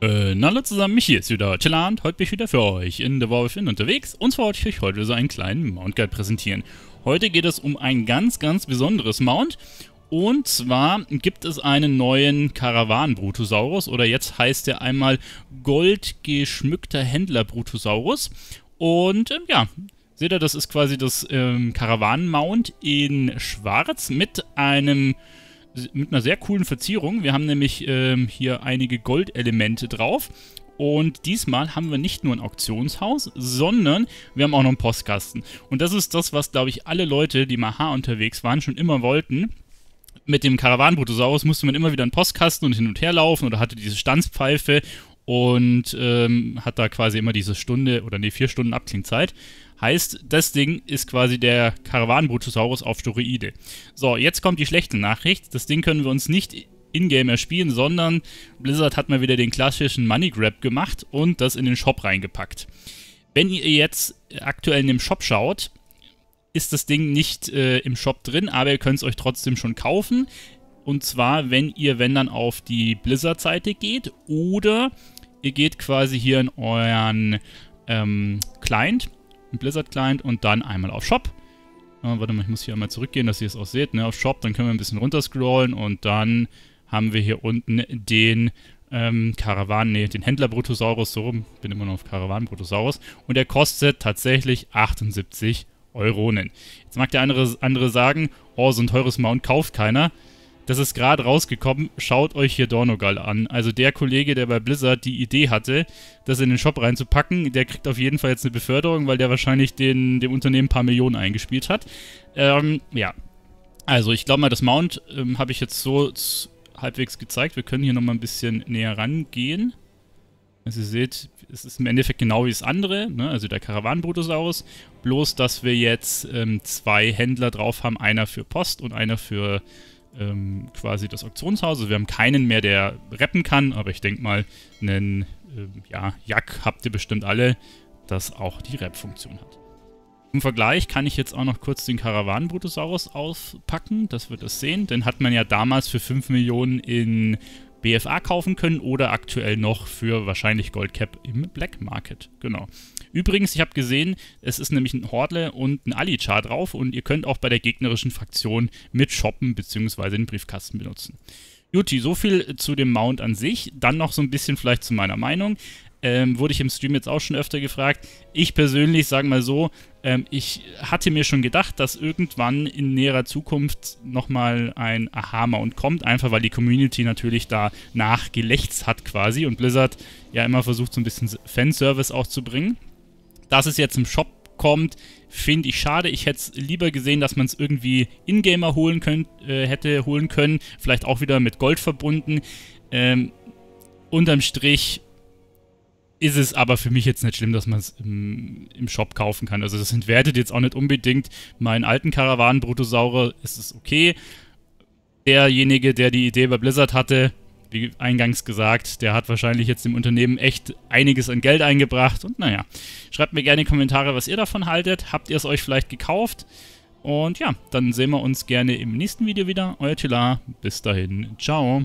Äh, na hallo zusammen, mich hier ist wieder Chilla heute bin ich wieder für euch in The Warfin unterwegs und zwar wollte ich euch heute so einen kleinen Mount Guide präsentieren. Heute geht es um ein ganz, ganz besonderes Mount und zwar gibt es einen neuen Karawan Brutosaurus oder jetzt heißt er einmal goldgeschmückter Händler Brutosaurus und äh, ja, seht ihr, das ist quasi das ähm, Karawan Mount in schwarz mit einem mit einer sehr coolen Verzierung. Wir haben nämlich ähm, hier einige Goldelemente drauf. Und diesmal haben wir nicht nur ein Auktionshaus, sondern wir haben auch noch einen Postkasten. Und das ist das, was, glaube ich, alle Leute, die Maha unterwegs waren, schon immer wollten mit dem Karawanbrutosaurus musste man immer wieder einen Postkasten und hin und her laufen oder hatte diese Stanzpfeife und ähm, hat da quasi immer diese Stunde oder nee, vier Stunden Abklingzeit. Heißt, das Ding ist quasi der Karawanenbrutosaurus auf Steroide. So, jetzt kommt die schlechte Nachricht. Das Ding können wir uns nicht in-game erspielen, sondern Blizzard hat mal wieder den klassischen Money Grab gemacht und das in den Shop reingepackt. Wenn ihr jetzt aktuell in dem Shop schaut, ist das Ding nicht äh, im Shop drin, aber ihr könnt es euch trotzdem schon kaufen. Und zwar, wenn ihr, wenn dann auf die Blizzard-Seite geht oder ihr geht quasi hier in euren ähm, Client, Blizzard Client und dann einmal auf Shop. Äh, warte mal, ich muss hier einmal zurückgehen, dass ihr es auch seht, ne, auf Shop, dann können wir ein bisschen runterscrollen und dann haben wir hier unten den ähm, Karawan, nee, den Händler Brutosaurus, so rum, bin immer noch auf Karawan Brutosaurus und der kostet tatsächlich 78 Euronen. Jetzt mag der andere, andere sagen, oh, so ein teures Mount kauft keiner das ist gerade rausgekommen, schaut euch hier Dornogal an. Also der Kollege, der bei Blizzard die Idee hatte, das in den Shop reinzupacken, der kriegt auf jeden Fall jetzt eine Beförderung, weil der wahrscheinlich den, dem Unternehmen ein paar Millionen eingespielt hat. Ähm, ja. Also ich glaube mal, das Mount ähm, habe ich jetzt so halbwegs gezeigt. Wir können hier nochmal ein bisschen näher rangehen. Also ihr seht, es ist im Endeffekt genau wie das andere, ne? also der Karawanenbrutosaurus, bloß dass wir jetzt ähm, zwei Händler drauf haben, einer für Post und einer für ähm, quasi das Auktionshaus. Also wir haben keinen mehr, der rappen kann, aber ich denke mal, einen ähm, ja, Jack habt ihr bestimmt alle, das auch die Rap-Funktion hat. Im Vergleich kann ich jetzt auch noch kurz den Karawanen Brutosaurus auspacken, dass wir das sehen. Den hat man ja damals für 5 Millionen in BFA kaufen können oder aktuell noch für wahrscheinlich Goldcap im Black Market. Genau. Übrigens, ich habe gesehen, es ist nämlich ein Hortle und ein Ali-Char drauf und ihr könnt auch bei der gegnerischen Fraktion mit shoppen bzw. den Briefkasten benutzen. Juti, so viel zu dem Mount an sich. Dann noch so ein bisschen vielleicht zu meiner Meinung. Ähm, wurde ich im Stream jetzt auch schon öfter gefragt. Ich persönlich, sagen mal so, ähm, ich hatte mir schon gedacht, dass irgendwann in näherer Zukunft nochmal ein Aha-Mount kommt, einfach weil die Community natürlich da nachgelächzt hat quasi und Blizzard ja immer versucht, so ein bisschen Fanservice auch zu bringen. Dass es jetzt im Shop kommt, finde ich schade. Ich hätte es lieber gesehen, dass man es irgendwie in-game äh, hätte holen können. Vielleicht auch wieder mit Gold verbunden. Ähm, unterm Strich ist es aber für mich jetzt nicht schlimm, dass man es im, im, Shop kaufen kann. Also das entwertet jetzt auch nicht unbedingt meinen alten Karawanen Brutosaure. Ist es okay. Derjenige, der die Idee bei Blizzard hatte, wie eingangs gesagt, der hat wahrscheinlich jetzt dem Unternehmen echt einiges an Geld eingebracht. Und naja, schreibt mir gerne in die Kommentare, was ihr davon haltet. Habt ihr es euch vielleicht gekauft? Und ja, dann sehen wir uns gerne im nächsten Video wieder. Euer Tila. Bis dahin. Ciao.